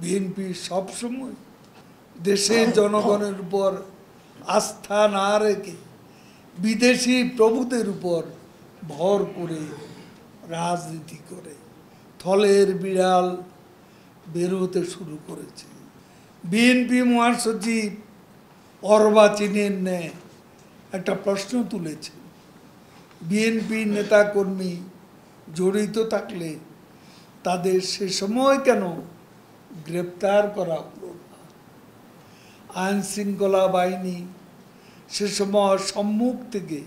BNP সবসময় দেশের জনগণের উপর আস্থা না রেখে বিদেশি প্রভুদের উপর ভর করে রাজনীতি করে থলের বিড়াল বেরোতে শুরু করেছে বিএনপি মহাসচিব অর্বাচীনের ন্যায় একটা প্রশ্ন তুলেছে বিএনপি নেতাকর্মী জড়িত থাকলে তাদের সে সময় কেন গ্রেপ্তার করা হলো না আইন শৃঙ্খলা বাহিনী সে সময় সম্মুখ থেকে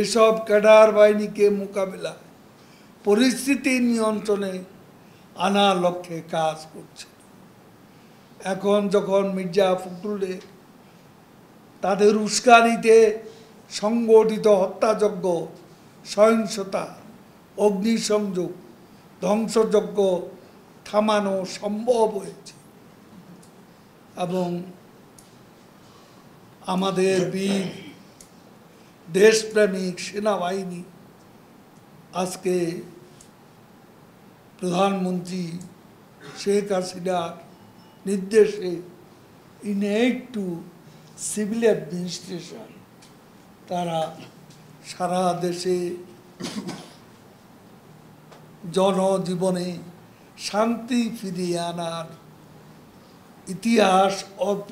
এসব ক্যাডার বাহিনীকে মোকাবিলা পরিস্থিতি নিয়ন্ত্রণে আনা লক্ষ্যে কাজ করছে এখন যখন মির্জা ফখরুলের তাদের উস্কানিতে সংগঠিত হত্যাযজ্ঞ সহিংসতা অগ্নিসংযোগ ধ্বংসযজ্ঞ থামানো সম্ভব হয়েছে এবং আমাদের বীর দেশপ্রেমিক সেনাবাহিনী আজকে প্রধানমন্ত্রী শেখ হাসিনার নির্দেশে in aid to civil administration তারা সারা দেশে জনজীবনে শান্তি ফিরিয়ে আনার ইতিহাস অল্প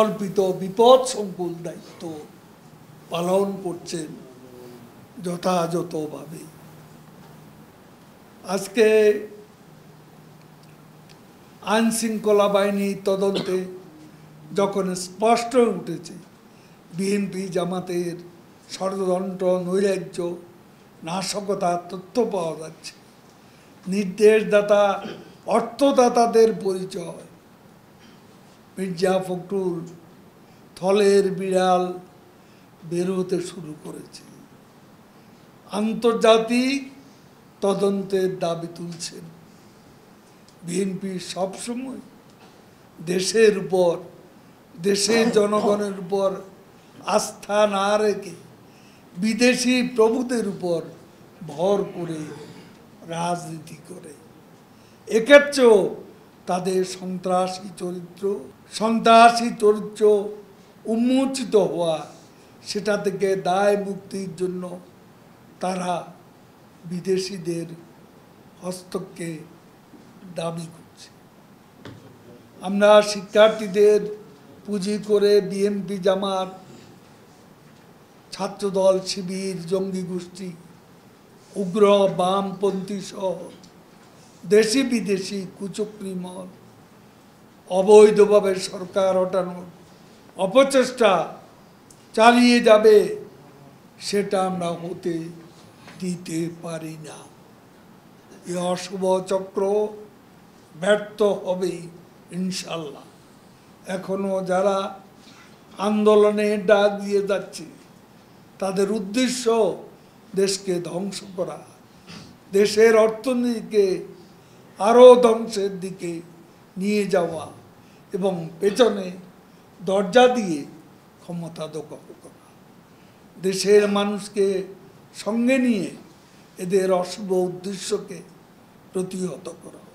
অল্পিত বিপদ সংকুল দায়িত্ব পালন করছেন যথাযথভাবে আজকে আইন শৃঙ্খলা বাহিনী তদন্তে যখন স্পষ্ট উঠেছে বিএনপি জামাতের ষড়যন্ত্র নৈরাজ্য নাশকতা তথ্য পাওয়া যাচ্ছে নির্দেশদাতা অর্থদাতাদের পরিচয় মির্জা ফখরুল থলের বিড়াল বের হতে শুরু করেছে আন্তর্জাতিক তদন্তের দাবি তুলছেন বিএনপি সবসময় দেশের উপর দেশের জনগণের উপর আস্থা না রেখে বিদেশি প্রভুদের উপর ভর করে রাজনীতি করে এক্ষেত্রেও তাদের সন্ত্রাসী চরিত্র সন্ত্রাসী চরিত্র উন্মোচিত হওয়া সেটা থেকে দায় মুক্তির জন্য তারা বিদেশিদের হস্তকে দাবি করছে আমরা শিক্ষার্থীদের পুঁজি করে বিএনপি জামাত ছাত্রদল শিবির জঙ্গি গোষ্ঠী উগ্র বামপন্থী সহ দেশি বিদেশি কুচক্রি মত অবৈধভাবে সরকার হটানোর অপচেষ্টা চালিয়ে যাবে সেটা আমরা হতে দিতে পারি না এ অশুভ চক্র ব্যর্থ হবেই ইনশাল্লাহ এখনও যারা আন্দোলনে ডাক দিয়ে যাচ্ছে তাদের উদ্দেশ্য দেশকে ধ্বংস করা দেশের অর্থনীতিকে আরও ধ্বংসের দিকে নিয়ে যাওয়া এবং পেছনে দরজা দিয়ে ক্ষমতা দখল করা দেশের মানুষকে সঙ্গে নিয়ে এদের অশুভ উদ্দেশ্যকে প্রতিহত করা